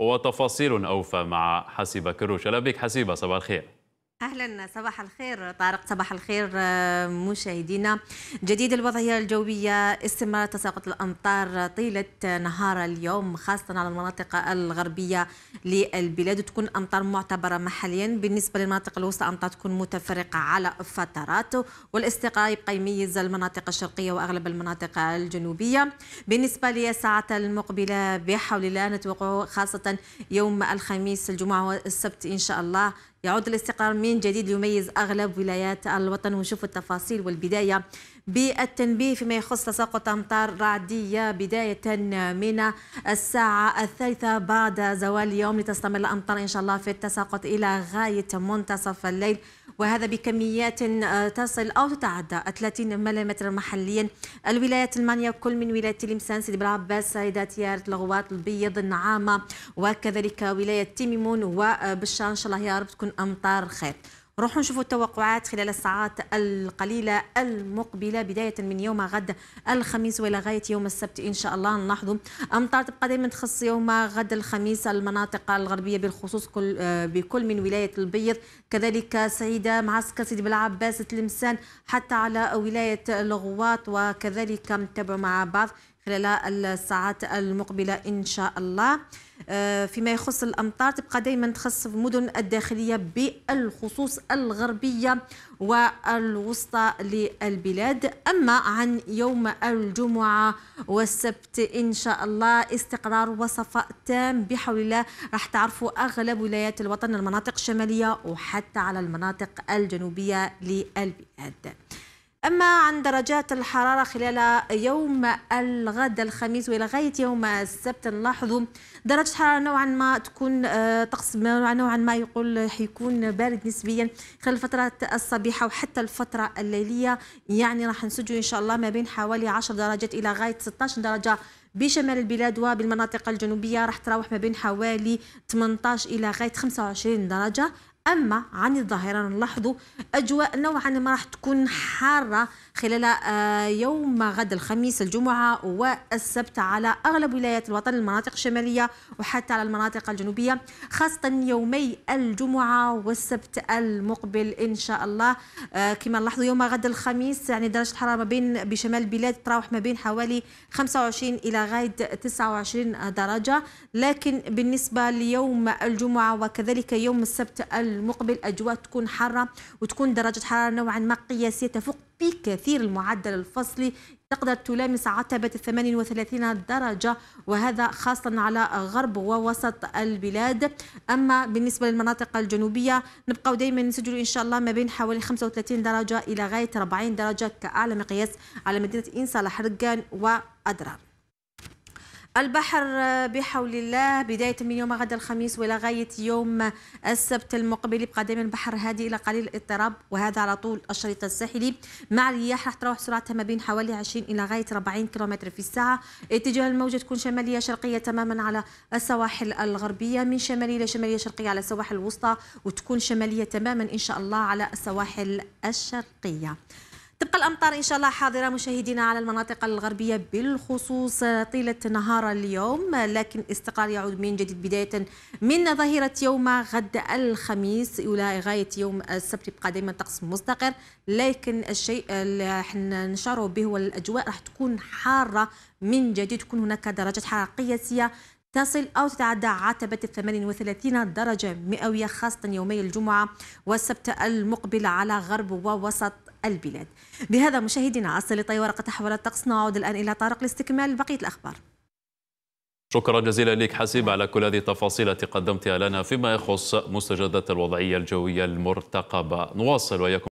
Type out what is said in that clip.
وتفاصيل أوفى مع حسيبة كروش أهلا بك حسيبة صباح الخير اهلا صباح الخير طارق صباح الخير آه، مشاهدينا جديد الوضعيه الجويه استمرار تساقط الامطار طيله نهار اليوم خاصه على المناطق الغربيه للبلاد تكون امطار معتبره محليا بالنسبه للمناطق الوسطى امطار تكون متفرقه على فترات والاستقاء يبقى يميز المناطق الشرقيه واغلب المناطق الجنوبيه بالنسبه للساعات المقبله بحول الله نتوقع خاصه يوم الخميس الجمعه والسبت ان شاء الله يعود الاستقرار من جديد ليميز أغلب ولايات الوطن ونشوف التفاصيل والبداية بالتنبيه فيما يخص تساقط أمطار رعدية بداية من الساعة الثالثة بعد زوال اليوم لتستمر الأمطار إن شاء الله في التساقط إلى غاية منتصف الليل وهذا بكميات آه، تصل أو تتعدى 30 ملم محليا الولايات المانية كل من ولاية لمسان سيدي بلعباس سيدات يارت لغوات البيض النعامة وكذلك ولاية تيميمون وبشار إن شاء الله يا رب تكون أمطار خير روحوا نشوفوا التوقعات خلال الساعات القليلة المقبلة بداية من يوم غد الخميس ولغاية يوم السبت إن شاء الله نلاحظوا أمطار تبقى دائما تخص يوم غد الخميس المناطق الغربية بالخصوص كل آه، بكل من ولاية البيض كذلك سعيدة معسكر سيدي بلعباس تلمسان حتى على ولاية الغواط وكذلك نتابعوا مع بعض خلال الساعات المقبلة إن شاء الله آه، فيما يخص الأمطار تبقى دائما تخص المدن الداخلية بالخصوص الغربية والوسطى للبلاد أما عن يوم الجمعة والسبت إن شاء الله استقرار وصفاء تام بحول الله راح تعرفوا أغلب ولايات الوطن المناطق الشمالية وحتى على المناطق الجنوبية للبلاد أما عن درجات الحرارة خلال يوم الغد الخميس ولغاية يوم السبت نلاحظ درجة حرارة نوعا ما تكون آه، طقس نوعا ما يقول حيكون بارد نسبيا خلال فترة الصبيحة وحتى الفترة الليلية يعني راح نسجل إن شاء الله ما بين حوالي 10 درجات إلى غاية 16 درجة بشمال البلاد وبالمناطق الجنوبية راح تراوح ما بين حوالي 18 إلى غاية 25 درجة اما عن الظاهره نلاحظوا اجواء نوعا ما راح تكون حاره خلال آه، يوم غد الخميس الجمعه والسبت على اغلب ولايات الوطن المناطق الشماليه وحتى على المناطق الجنوبيه خاصه يومي الجمعه والسبت المقبل ان شاء الله آه، كما نلاحظوا يوم غد الخميس يعني درجه الحراره ما بين بشمال البلاد تراوح ما بين حوالي 25 الى غايه 29 درجه لكن بالنسبه ليوم الجمعه وكذلك يوم السبت المقبل أجواء تكون حارة وتكون درجة حرارة نوعا ما قياسية تفوق بكثير المعدل الفصلي تقدر تلامس عتبة 38 درجة وهذا خاصة على غرب ووسط البلاد أما بالنسبة للمناطق الجنوبية نبقى دائما نسجل إن شاء الله ما بين حوالي 35 درجة إلى غاية 40 درجة كأعلى مقياس على مدينة إنسا لحرقان وأدرار البحر بحول الله بداية من يوم غدا الخميس ولغاية غاية يوم السبت المقبل يبقى دائما البحر هادئ إلى قليل الاضطراب وهذا على طول الشريط الساحلي مع الرياح راح تروح سرعتها ما بين حوالي 20 إلى غاية 40 كم في الساعة اتجاه الموجة تكون شمالية شرقية تماما على السواحل الغربية من شمالية إلى شمالية شرقية على السواحل الوسطى وتكون شمالية تماما إن شاء الله على السواحل الشرقية تبقى الامطار ان شاء الله حاضره مشاهدينا على المناطق الغربيه بالخصوص طيله نهار اليوم لكن استقرار يعود من جديد بدايه من ظهيره يوم غد الخميس الى غايه يوم السبت يبقى دائما طقس مستقر لكن الشيء اللي حنا نشعروا به هو الاجواء راح تكون حاره من جديد تكون هناك درجات حراره قياسيه تصل أو تتعدى عتبة 38 درجة مئوية خاصة يومي الجمعة والسبت المقبل على غرب ووسط البلاد بهذا مشاهدينا عصر لطي ورقة تحول الطقس نعود الآن إلى طارق لاستكمال بقية الأخبار شكرا جزيلا لك حسيب على كل هذه التفاصيل التي قدمتها لنا فيما يخص مستجدات الوضعية الجوية المرتقبة نواصل ويكون